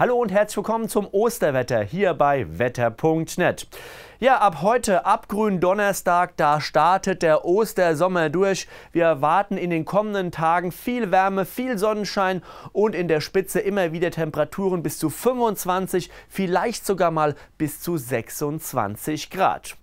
Hallo und herzlich willkommen zum Osterwetter hier bei wetter.net. Ja, ab heute, ab Gründonnerstag, da startet der Ostersommer durch. Wir erwarten in den kommenden Tagen viel Wärme, viel Sonnenschein und in der Spitze immer wieder Temperaturen bis zu 25, vielleicht sogar mal bis zu 26 Grad.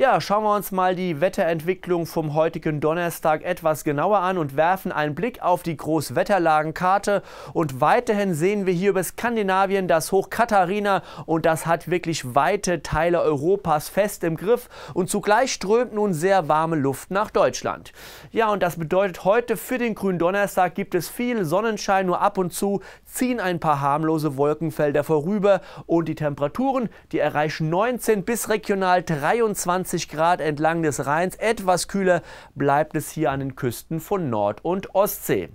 Ja, schauen wir uns mal die Wetterentwicklung vom heutigen Donnerstag etwas genauer an und werfen einen Blick auf die Großwetterlagenkarte. Und weiterhin sehen wir hier über Skandinavien das Hoch Katharina und das hat wirklich weite Teile Europas fest im Griff. Und zugleich strömt nun sehr warme Luft nach Deutschland. Ja, und das bedeutet heute für den grünen Donnerstag gibt es viel Sonnenschein, nur ab und zu ziehen ein paar harmlose Wolkenfelder vorüber und die Temperaturen, die erreichen 19 bis regional 23 40 Grad entlang des Rheins. Etwas kühler bleibt es hier an den Küsten von Nord- und Ostsee.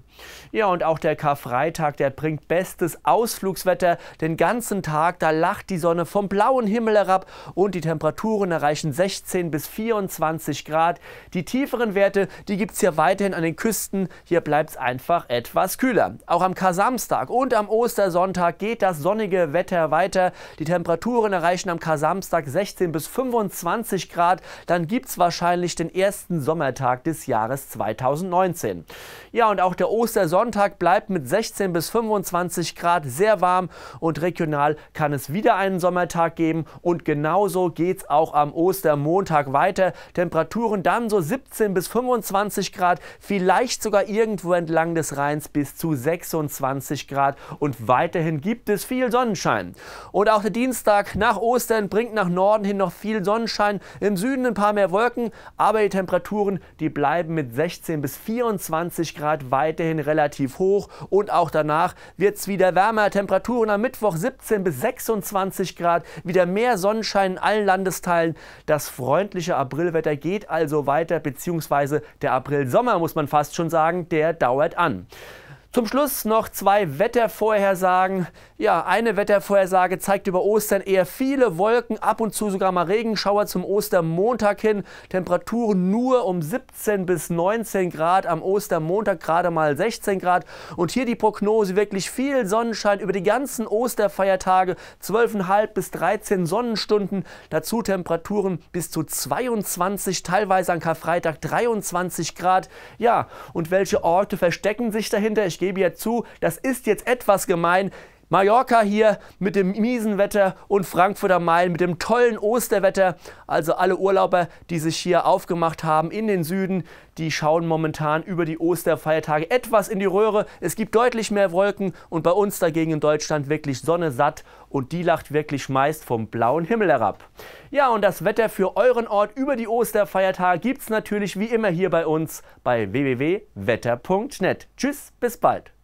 Ja, und auch der Karfreitag, der bringt bestes Ausflugswetter. Den ganzen Tag, da lacht die Sonne vom blauen Himmel herab und die Temperaturen erreichen 16 bis 24 Grad. Die tieferen Werte, die gibt es hier weiterhin an den Küsten. Hier bleibt es einfach etwas kühler. Auch am Kasamstag und am Ostersonntag geht das sonnige Wetter weiter. Die Temperaturen erreichen am Kasamstag 16 bis 25 Grad. Grad, dann gibt es wahrscheinlich den ersten Sommertag des Jahres 2019. Ja, und auch der Ostersonntag bleibt mit 16 bis 25 Grad sehr warm und regional kann es wieder einen Sommertag geben und genauso geht es auch am Ostermontag weiter. Temperaturen dann so 17 bis 25 Grad, vielleicht sogar irgendwo entlang des Rheins bis zu 26 Grad und weiterhin gibt es viel Sonnenschein. Und auch der Dienstag nach Ostern bringt nach Norden hin noch viel Sonnenschein. Im im Süden ein paar mehr Wolken, aber die Temperaturen, die bleiben mit 16 bis 24 Grad weiterhin relativ hoch und auch danach wird es wieder wärmer. Temperaturen am Mittwoch 17 bis 26 Grad, wieder mehr Sonnenschein in allen Landesteilen. Das freundliche Aprilwetter geht also weiter, beziehungsweise der April-Sommer, muss man fast schon sagen, der dauert an. Zum Schluss noch zwei Wettervorhersagen. Ja, eine Wettervorhersage zeigt über Ostern eher viele Wolken, ab und zu sogar mal Regenschauer zum Ostermontag hin. Temperaturen nur um 17 bis 19 Grad, am Ostermontag gerade mal 16 Grad. Und hier die Prognose, wirklich viel Sonnenschein über die ganzen Osterfeiertage, 12,5 bis 13 Sonnenstunden. Dazu Temperaturen bis zu 22, teilweise an Karfreitag 23 Grad. Ja, und welche Orte verstecken sich dahinter? Ich gebe ja zu, das ist jetzt etwas gemein, Mallorca hier mit dem miesen Wetter und Frankfurt am Main mit dem tollen Osterwetter. Also alle Urlauber, die sich hier aufgemacht haben in den Süden, die schauen momentan über die Osterfeiertage etwas in die Röhre. Es gibt deutlich mehr Wolken und bei uns dagegen in Deutschland wirklich Sonne satt und die lacht wirklich meist vom blauen Himmel herab. Ja, und das Wetter für euren Ort über die Osterfeiertage gibt es natürlich wie immer hier bei uns bei www.wetter.net. Tschüss, bis bald.